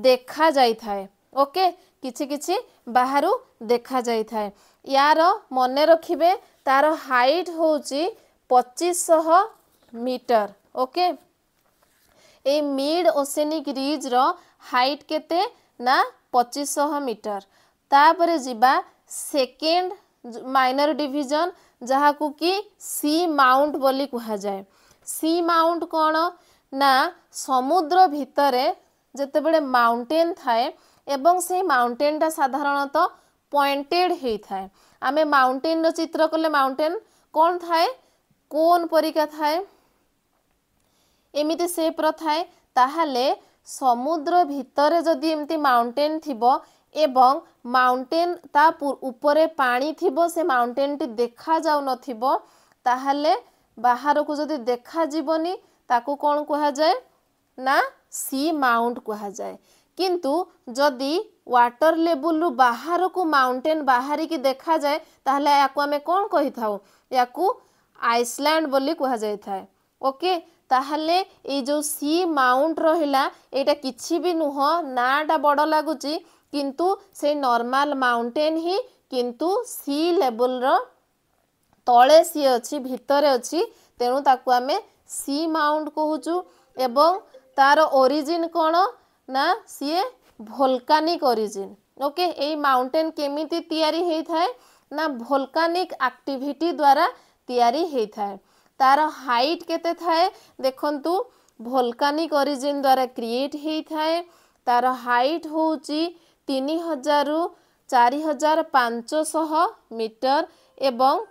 ଦେଖାଯାଇଥାଏ ଓକେ କିଛି କିଛି ବାହାରୁ ଦେଖାଯାଇଥାଏ ୟାର ମନେ ରଖିବେ ତାର ହାଇଟ୍ ହେଉଛି ପଚିଶଶହ ମିଟର ଓକେ ଏଇ ମିଡ୍ ଓସେନିକ୍ ରିଜ୍ର ହାଇଟ୍ କେତେ ନା ପଚିଶଶହ ମିଟର ତାପରେ ଯିବା সেকেন্ড মাইনর ডিভিজন যাহাকু কি সি মাউন্ট বলি কুহযায় সি মাউন্ট কোণ না সমুদ্র ভিতরে যেতবে মাউন্টেন থাকে এবং সেই মাউন্টেনটা সাধারণত পয়েন্টেড হয়ে থাকে আমি মাউন্টেনর চিত্র কলে মাউন্টেন কোণ থাকে কোন পরিকা থাকে এমিতি সেপ্র থাকে তাহলে সমুদ্র ভিতরে যদি এমতি মাউন্টেন থিব এবং ମାଉଣ୍ଟେନ୍ ତା ଉପରେ ପାଣି ଥିବ ସେ ମାଉଣ୍ଟେନ୍ଟି ଦେଖାଯାଉନଥିବ ତାହେଲେ ବାହାରକୁ ଯଦି ଦେଖାଯିବନି ତାକୁ କ'ଣ କୁହାଯାଏ ନା ସି ମାଉଣ୍ଟ କୁହାଯାଏ କିନ୍ତୁ ଯଦି ୱାଟର ଲେବୁଲରୁ ବାହାରକୁ ମାଉଣ୍ଟେନ୍ ବାହାରିକି ଦେଖାଯାଏ ତାହେଲେ ୟାକୁ ଆମେ କ'ଣ କହିଥାଉ ୟାକୁ ଆଇସଲ୍ୟାଣ୍ଡ ବୋଲି କୁହାଯାଇଥାଏ ଓକେ ତାହେଲେ ଏଇ ଯେଉଁ ସି ମାଉଣ୍ଟ ରହିଲା ଏଇଟା କିଛି ବି ନୁହଁ ନାଁଟା ବଡ଼ ଲାଗୁଛି কিন্তু ସେ ନର୍ମାଲ ମାଉଣ୍ଟେନ୍ ହିଁ କିନ୍ତୁ ସି ଲେବୁଲ୍ର ତଳେ ସିଏ ଅଛି ଭିତରେ ଅଛି ତେଣୁ ତାକୁ ଆମେ ସି ମାଉଣ୍ଟ କହୁଛୁ ଏବଂ ତାର ଓରିଜିନ୍ କ'ଣ ନା ସିଏ ଭୋଲକାନିକ୍ ଓରିଜିନ୍ ଓକେ ଏଇ ମାଉଣ୍ଟେନ୍ କେମିତି ତିଆରି ହେଇଥାଏ ନା ଭୋଲକାନିକ୍ ଆକ୍ଟିଭିଟି ଦ୍ୱାରା ତିଆରି ହେଇଥାଏ ତାର ହାଇଟ୍ କେତେ ଥାଏ ଦେଖନ୍ତୁ ଭୋଲକାନିକ୍ ଓରିଜିନ୍ ଦ୍ୱାରା କ୍ରିଏଟ୍ ହେଇଥାଏ ତାର ହାଇଟ୍ ହେଉଛି ତିନି ହଜାରରୁ ଚାରି ହଜାର ପାଞ୍ଚଶହ ମିଟର ଏବଂ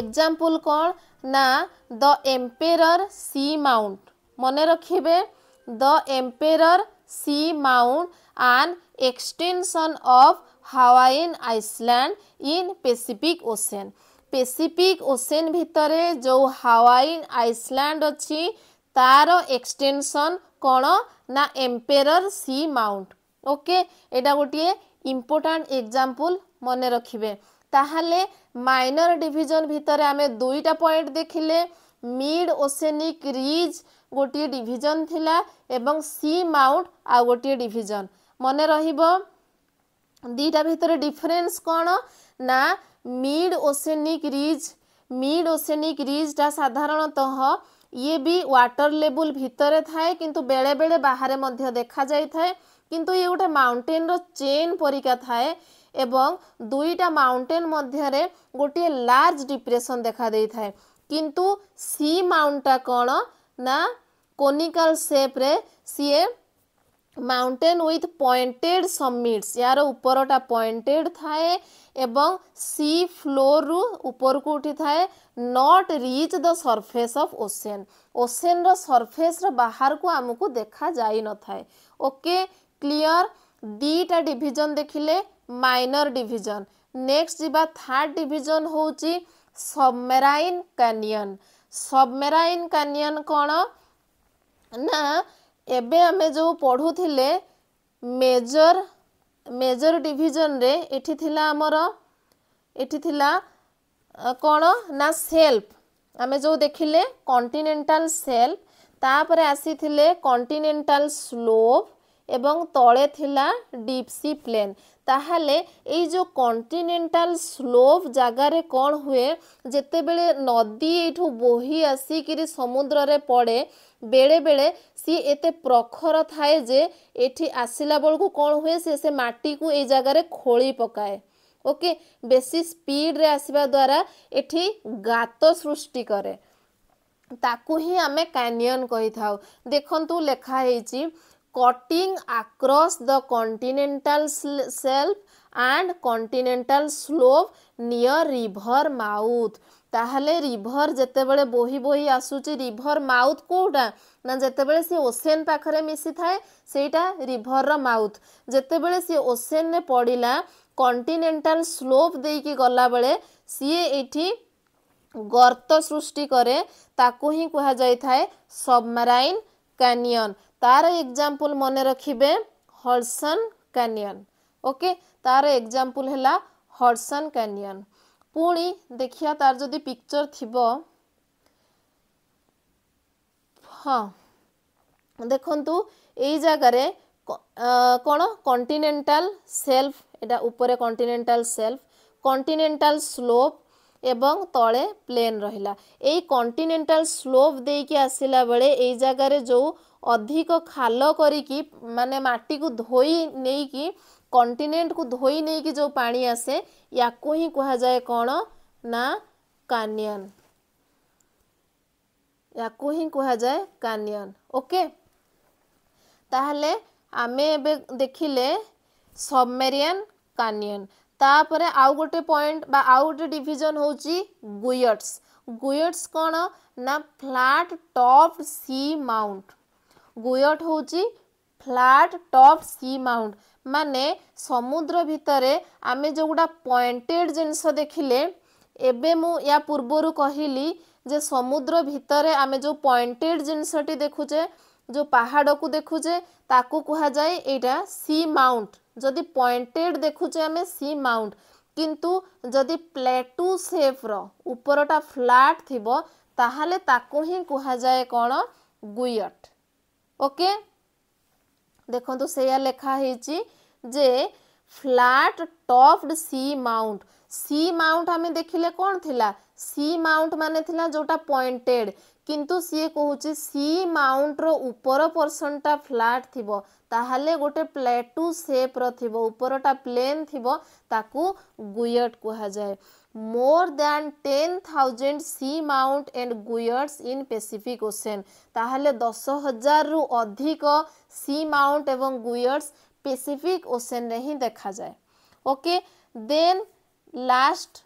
ଏକ୍ଜାମ୍ପଲ୍ କ'ଣ ନା ଦ ଏମ୍ପେରର୍ ସି ମାଉଣ୍ଟ ମନେ ରଖିବେ the emperor sea mount an extension of Hawaiian island in Pacific Ocean Pacific Ocean ଭିତରେ ଯେଉଁ ହାୱାଇନ୍ ଆଇସଲ୍ୟାଣ୍ଡ ଅଛି ତାର ଏକ୍ସଟେନ୍ସନ୍ କ'ଣ ନା ଏମ୍ପେରର୍ ସି ମାଉଣ୍ଟ ଓକେ ଏଇଟା ଗୋଟିଏ ଇମ୍ପୋର୍ଟାଣ୍ଟ ଏକ୍ଜାମ୍ପଲ୍ ମନେ ରଖିବେ ତାହେଲେ ମାଇନର ଡିଭିଜନ ଭିତରେ ଆମେ ଦୁଇଟା ପଏଣ୍ଟ ଦେଖିଲେ ମିଡ୍ ଓସେନିକ୍ ରିଜ୍ ଗୋଟିଏ ଡିଭିଜନ ଥିଲା ଏବଂ ସି ମାଉଣ୍ଟ ଆଉ ଗୋଟିଏ ଡିଭିଜନ ମନେ ରହିବ ଦୁଇଟା ଭିତରେ ଡିଫରେନ୍ସ କ'ଣ ନା mid oceanic ridge mid oceanic ରିଜ୍ଟା ସାଧାରଣତଃ ଇଏ ବି ୱାଟର ଲେବୁଲ୍ ଭିତରେ ଥାଏ କିନ୍ତୁ ବେଳେବେଳେ ବାହାରେ ମଧ୍ୟ ଦେଖାଯାଇଥାଏ কিন্তু ଇଏ ଗୋଟେ ମାଉଣ୍ଟେନର ଚେନ୍ ପରିକା ଥାଏ ଏବଂ ଦୁଇଟା ମାଉଣ୍ଟେନ୍ ମଧ୍ୟରେ ଗୋଟିଏ ଲାର୍ଜ ଡିପ୍ରେସନ୍ ଦେଖାଦେଇଥାଏ କିନ୍ତୁ ସି ମାଉଣ୍ଟଟା କ'ଣ ନା କୋନିକାଲ ସେପ୍ରେ ସିଏ ମାଉଣ୍ଟେନ୍ ୱିଥ୍ ପଏଣ୍ଟେଡ୍ ସମିଟ୍ସ ୟାର ଉପରଟା ପଏଣ୍ଟେଡ୍ ଥାଏ ଏବଂ ସି ଫ୍ଲୋର୍ରୁ ଉପରକୁ ଉଠିଥାଏ not reach the surface of ocean ଓସିଆନ୍ର ସର୍ଫେସ୍ର ବାହାରକୁ ଆମକୁ ଦେଖାଯାଇନଥାଏ ଓକେ ক্লিয়র দুইটা ডিভিজন দেখিলে মাইনর ডিভিজন নেক্সট যা থার্ড ডিভিজন হচ্ছে সবমেরাইন ক্যানিয়ন সবমেরাইন ক্যানিয়ন কোণ না এবে আমি যে পড়ুলে মেজর মেজর ডিভিজন রে এটি লা আমার এটি লা কোণ না সেল্ফ আমি যে দেখিলে কন্টিনেন্টাল সেল্ফ তাপরে আসিলে কন্টিনেন্টাল স্লোভ এবং তলে লা ডিপসি প্লেন ତାହେଲେ ଏଇ ଯେଉଁ କଣ୍ଟିନେଣ୍ଟାଲ ସ୍ଲୋପ୍ ଜାଗାରେ କ'ଣ ହୁଏ ଯେତେବେଳେ ନଦୀ ଏଇଠୁ ବୋହି ଆସିକିରି ସମୁଦ୍ରରେ ପଡ଼େ ବେଳେବେଳେ ସିଏ ଏତେ ପ୍ରଖର ଥାଏ ଯେ ଏଠି ଆସିଲା ବେଳକୁ କ'ଣ ହୁଏ ସେ ସେ ମାଟିକୁ ଏଇ ଜାଗାରେ ଖୋଳି ପକାଏ ଓକେ ବେଶୀ ସ୍ପିଡ଼ରେ ଆସିବା ଦ୍ୱାରା ଏଠି ଗାତ ସୃଷ୍ଟି କରେ ତାକୁ ହିଁ ଆମେ କ୍ୟାନିୟନ୍ କହିଥାଉ ଦେଖନ୍ତୁ ଲେଖା ହେଇଛି cutting across the continental shelf and continental slope near river mouth ତାହେଲେ ରିଭର ଯେତେବେଳେ ବୋହି ବୋହି ଆସୁଛି ରିଭର ମାଉଥ୍ କେଉଁଟା ନା ଯେତେବେଳେ ସେ ଓସେନ୍ ପାଖରେ ମିଶିଥାଏ ସେଇଟା ରିଭରର ମାଉଥ୍ ଯେତେବେଳେ ସେ ଓସେନ୍ରେ ପଡ଼ିଲା କଣ୍ଟିନେଣ୍ଟାଲ୍ ସ୍ଲୋପ୍ ଦେଇକି ଗଲାବେଳେ ସିଏ ଏଇଠି ଗର୍ତ୍ତ ସୃଷ୍ଟି କରେ ତାକୁ ହିଁ କୁହାଯାଇଥାଏ ସବମରାଇନ୍ କ୍ୟାନିୟନ୍ তার এক্সাম্পল মনে রাখবে হলসন ক্যানিয়ন ওকে তার এক্সাম্পল হেলা হলসন ক্যানিয়ন পুঁ দেখিয়া তার যদি পিকচর থিব ହଁ ଦେଖନ୍ତୁ ଏଇ ଜାଗାରେ କ'ଣ କଣ୍ଟିନେଣ୍ଟାଲ ସେଲ୍ଫ ଏଇଟା ଉପରେ କଣ୍ଟିନେଣ୍ଟାଲ ସେଲ୍ଫ କଣ୍ଟିନେଣ୍ଟାଲ ସ୍ଲୋପ୍ ଏବଂ ତଳେ ପ୍ଲେନ୍ ରହିଲା ଏଇ କଣ୍ଟିନେଣ୍ଟାଲ୍ ସ୍ଲୋପ୍ ଦେଇକି ଆସିଲା ବେଳେ ଏଇ ଜାଗାରେ ଯେଉଁ ଅଧିକ ଖାଲ କରିକି ମାନେ ମାଟିକୁ ଧୋଇ ନେଇକି କଣ୍ଟିନେଣ୍ଟକୁ ଧୋଇ ନେଇକି ଯେଉଁ ପାଣି ଆସେ ୟାକୁ ହିଁ କୁହାଯାଏ କ'ଣ ନା କାନିୟନ୍ ୟାକୁ ହିଁ କୁହାଯାଏ କାନିୟନ୍ ଓକେ ତାହେଲେ ଆମେ ଏବେ ଦେଖିଲେ ସବମେରିଆନ୍ କାନିୟନ୍ ତାପରେ ଆଉ ଗୋଟେ ପଏଣ୍ଟ ବା ଆଉ ଗୋଟେ ଡିଭିଜନ ହେଉଛି ଗୁୟଟ୍ସ ଗୁୟଟ୍ସ କ'ଣ ନା flat top sea mount guyot ହେଉଛି ଫ୍ଲାଟ୍ ଟପ୍ ସି ମାଉଣ୍ଟ ମାନେ ସମୁଦ୍ର ଭିତରେ ଆମେ ଯେଉଁଗୁଡ଼ା ପଏଣ୍ଟେଡ଼ ଜିନିଷ ଦେଖିଲେ ଏବେ ମୁଁ ୟା ପୂର୍ବରୁ କହିଲି ଯେ ସମୁଦ୍ର ଭିତରେ ଆମେ ଯେଉଁ ପଏଣ୍ଟେଡ଼ ଜିନିଷଟି ଦେଖୁଛେ ଯେଉଁ ପାହାଡ଼କୁ ଦେଖୁଛେ ତାକୁ କୁହାଯାଏ ଏଇଟା ସି ମାଉଣ୍ଟ যদি পয়েন্টেড দেখুছে আমি সি মাউন্ট কিন্তু যদি প্লেটু সেফ্র উপরটা ফ্ল্যাট থিব তাহলে তাকে ହିଁ କୁହାଯାଏ କ'ଣ ଗୁୟଟ ଓକେ ଦେଖନ୍ତୁ ସେଇଆ ଲେଖା ହେଇଛି ଯେ flat topped sea mount sea mount ଆମେ ଦେଖିଲେ କ'ଣ ଥିଲା ସି ମାଉଣ୍ଟ ମାନେ ଥିଲା ଯେଉଁଟା ପଏଣ୍ଟେଡ଼ কিন্তু সি কোহুচি সি মাউন্টৰ ওপৰত পৰছেন্টা ফ্ল্যাট থিবো তহলে গটে প্লেটো শেপ ৰ থিবো ওপৰটা প্লেন থিবো তাকু গুয়ৰ্ট কোহা যায় more than 10000 sea mount and guyots in Pacific Ocean তহলে 10000 ৰ অধিক সি মাউন্ট এবন গুয়ৰ্টস পেसिফিক ওচেন ৰহি দেখা যায় ওকে দেন লাষ্ট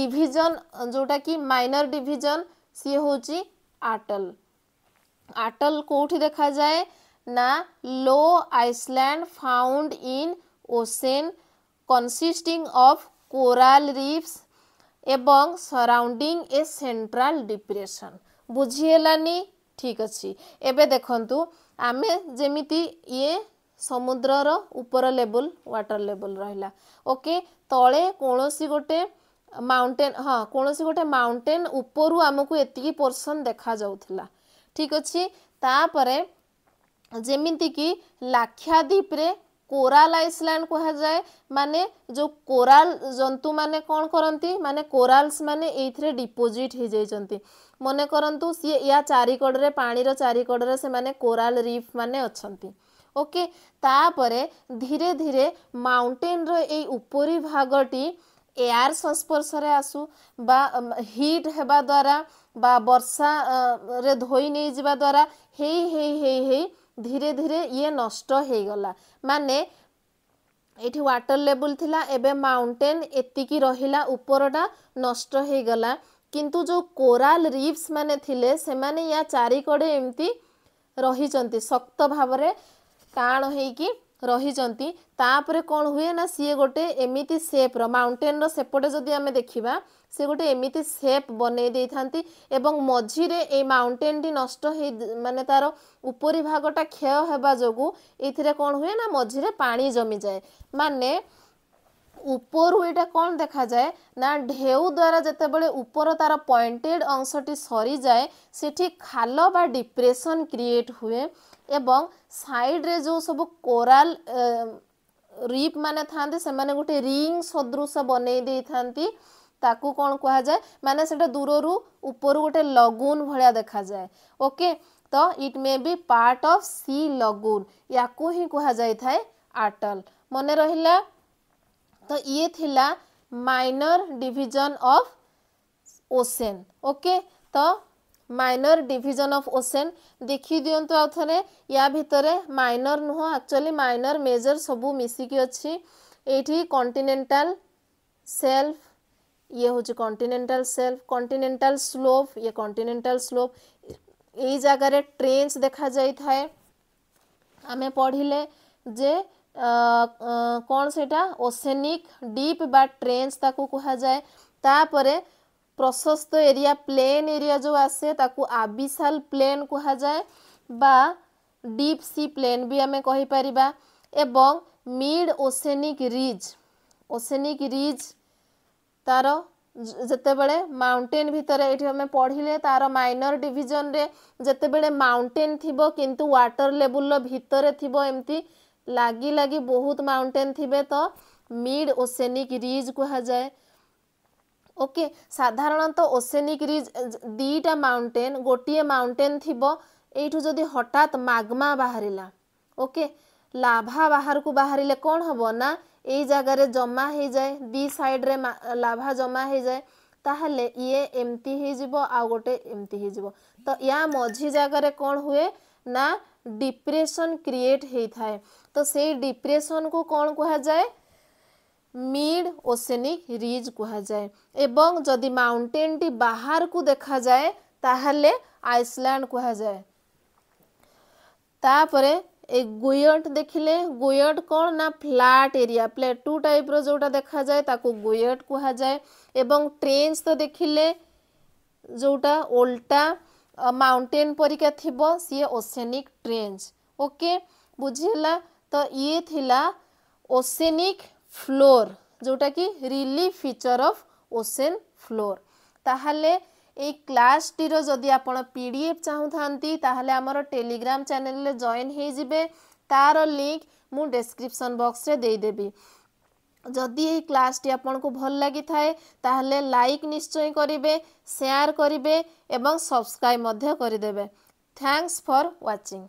ডিভিজন যোটা কি মাইনৰ ডিভিজন ସିଏ ହେଉଛି ଆଟଲ ଆଟଲ କେଉଁଠି ଦେଖାଯାଏ ନା low island found in ocean consisting of coral reefs এবং সরাউন্ডিং এ সেন্ট্রাল ডিপ্রেসন বুঝি হেলানি ঠিক আছে এবে দেখন্তু আমি যেমিতি ইয়ে সমুদ্রর উপর লেভেল ওয়াটার লেভেল রহিলা ওকে তলে কোণী গোটে ମାଉଣ୍ଟେନ୍ ହଁ କୌଣସି ଗୋଟେ ମାଉଣ୍ଟେନ୍ ଉପରୁ ଆମକୁ ଏତିକି ପୋର୍ସନ୍ ଦେଖାଯାଉଥିଲା ଠିକ୍ ଅଛି ତାପରେ ଯେମିତିକି ଲାକ୍ଷାଦ୍ୱୀପରେ କୋରାଲ ଆଇସଲ୍ୟାଣ୍ଡ କୁହାଯାଏ ମାନେ ଯେଉଁ କୋରାଲ ଜନ୍ତୁମାନେ କ'ଣ କରନ୍ତି ମାନେ କୋରାଲ୍ସ ମାନେ ଏଇଥିରେ ଡିପୋଜିଟ୍ ହେଇଯାଇଛନ୍ତି ମନେ କରନ୍ତୁ ସିଏ ୟା ଚାରିକଡ଼ରେ ପାଣିର ଚାରିକଡ଼ରେ ସେମାନେ କୋରାଲ ରିଫ୍ ମାନେ ଅଛନ୍ତି ଓକେ ତାପରେ ଧୀରେ ଧୀରେ ମାଉଣ୍ଟେନ୍ର ଏଇ ଉପରି ଭାଗଟି ଏୟାର ସଂସ୍ପର୍ଶରେ ଆସୁ ବା ହିଟ୍ ହେବା ଦ୍ୱାରା ବା ବର୍ଷାରେ ଧୋଇ ନେଇଯିବା ଦ୍ୱାରା ହେଇ ହେଇ ହେଇ ହେଇ ଧୀରେ ଧୀରେ ଇଏ ନଷ୍ଟ ହେଇଗଲା ମାନେ ଏଠି ୱାଟର ଲେବୁଲ୍ ଥିଲା ଏବେ ମାଉଣ୍ଟେନ୍ ଏତିକି ରହିଲା ଉପରଟା ନଷ୍ଟ ହେଇଗଲା କିନ୍ତୁ ଯେଉଁ କୋରାଲ ରିଫ୍ସ ମାନେ ଥିଲେ ସେମାନେ ୟା ଚାରିକଡ଼େ ଏମିତି ରହିଛନ୍ତି ଶକ୍ତ ଭାବରେ ଟାଣ ହେଇକି ରହିଛନ୍ତି ତାପରେ କ'ଣ ହୁଏ ନା ସିଏ ଗୋଟେ ଏମିତି ସେପ୍ର ମାଉଣ୍ଟେନ୍ର ସେପଟେ ଯଦି ଆମେ ଦେଖିବା ସେ ଗୋଟେ ଏମିତି ସେପ୍ ବନେଇ ଦେଇଥାନ୍ତି ଏବଂ ମଝିରେ ଏଇ ମାଉଣ୍ଟେନ୍ଟି ନଷ୍ଟ ହେଇ ମାନେ ତା'ର ଉପରି ଭାଗଟା କ୍ଷୟ ହେବା ଯୋଗୁଁ ଏଇଥିରେ କ'ଣ ହୁଏ ନା ମଝିରେ ପାଣି ଜମିଯାଏ ମାନେ ଉପରୁ ଏଇଟା କ'ଣ ଦେଖାଯାଏ ନା ଢେଉ ଦ୍ୱାରା ଯେତେବେଳେ ଉପର ତା'ର ପଏଣ୍ଟେଡ଼ ଅଂଶଟି ସରିଯାଏ ସେଠି ଖାଲ ବା ଡିପ୍ରେସନ୍ କ୍ରିଏଟ୍ ହୁଏ এবং সাইড্রে যে সব কোরাল রিপ মানে থাকে সে গোটে রিং সদৃশ বনাই দিয়ে থাকে তাকে কোণ কুহযায় মানে সেটা দূরর উপর গোটে লগুন ভায়া দেখা যায় ওকে তো it may be part of sea lagoon ইয়াকু হি কুহযাই থাকে আটল মনে রহিলা তো ইয়ে লা minor division of ocean okay তো মাইনর ডিভিজন অফ ওসেন দেখি দিও আউথরে ইয়া ভিতরে মাইনর নুহ আকচুয়ালি মাইনর মেজর সবু মিশিকি অছি এইটি কন্টিনেন্টাল সেলফ ইয়ে হচ্ছে কন্টিনেন্টাল সেলফ কন্টিনেন্টাল স্লোপ ইয়ে কন্টিনেন্টাল স্লোপ এই জায়গার ট্রেন্স দেখা যাই থাকে আমি পড়লে যে কোণ সেটা ওসেনিক ডিপ বা ট্রেন্স তাকে কুহযায়ে তাপরে প্রশস্ত এরিয়া প্লেন এরিয়া যে আসে তাকে আবিশাল প্লেন কুহযায় বা ডিপ সি প্লেন বি আমি কহিপারিবা এবং mid oceanic ridge oceanic ridge তার যেতবে মাউন্টেন ভিতরে এটি আমি পড়লে তার মাইনর ডিভিজন রে যেতবে মাউন্টেন থিব কিন্তু ওয়াটার লেভেল ভিতরে থিব এমতি লাগি লাগি বহুত মাউন্টেন থিবে তো মিড ওসেনিক রিজ কুহযায় ओके साधारणतः ओसेनिक रिज दीटा माउंटेन गोटे माउंटेन थी ଏଇଠୁ ଯଦି ହଠାତ୍ ମାଗ୍ମା ବାହାରିଲା ଓକେ ଲାଭା ବାହାରକୁ ବାହାରିଲେ କ'ଣ ହେବ ନା ଏଇ ଜାଗାରେ ଜମା ହେଇଯାଏ ଦି ସାଇଡ଼୍ରେ ଲାଭା ଜମା ହେଇଯାଏ ତାହେଲେ ଇଏ ଏମିତି ହେଇଯିବ ଆଉ ଗୋଟେ ଏମିତି ହେଇଯିବ ତ ୟା ମଝି ଜାଗାରେ କ'ଣ ହୁଏ ନା ଡିପ୍ରେସନ୍ କ୍ରିଏଟ୍ ହେଇଥାଏ ତ ସେଇ ଡିପ୍ରେସନ୍କୁ କ'ଣ କୁହାଯାଏ মিড ওসেনিক রিজ কুহযায়ে এবং যদি মাউন্টেনটি বাহারকু দেখা যায় তাহলে আইসল্যান্ড কুহযায়ে তাপরে এই গুয়ট দেখিলে গুয়ট কোণ না ফ্ল্যাট এরিয়া প্লেটু টাইপর যেটা দেখা যায় তাকে গুয়ট কুহযায়ে এবং ট্রেঞ্জ তো দেখিলে যেটা ওল্টা মাউন্টেন পরিকা থিব সিয়ে ওসেনিক ট্রেঞ্জ ওকে বুঝিলা তো ইয়ে থিলা ওসেনিক ফ্লোর ଯେଉଁଟାକି really feature of ocean floor ତାହେଲେ ଏଇ କ୍ଲାସ୍ଟିର ଯଦି ଆପଣ ପି ଡି ଏଫ୍ ଚାହୁଁଥାନ୍ତି ତାହେଲେ ଆମର ଟେଲିଗ୍ରାମ ଚ୍ୟାନେଲରେ ଜଏନ୍ ହେଇଯିବେ ତାର ଲିଙ୍କ୍ ମୁଁ ଡେସ୍କ୍ରିପସନ୍ ବକ୍ସରେ ଦେଇଦେବି ଯଦି ଏହି କ୍ଲାସ୍ଟି ଆପଣଙ୍କୁ ଭଲ ଲାଗିଥାଏ ତାହେଲେ ଲାଇକ୍ ନିଶ୍ଚୟ କରିବେ ସେୟାର କରିବେ ଏବଂ ସବସ୍କ୍ରାଇବ୍ ମଧ୍ୟ କରିଦେବେ ଥ୍ୟାଙ୍କସ୍ ଫର୍ ୱାଚିଂ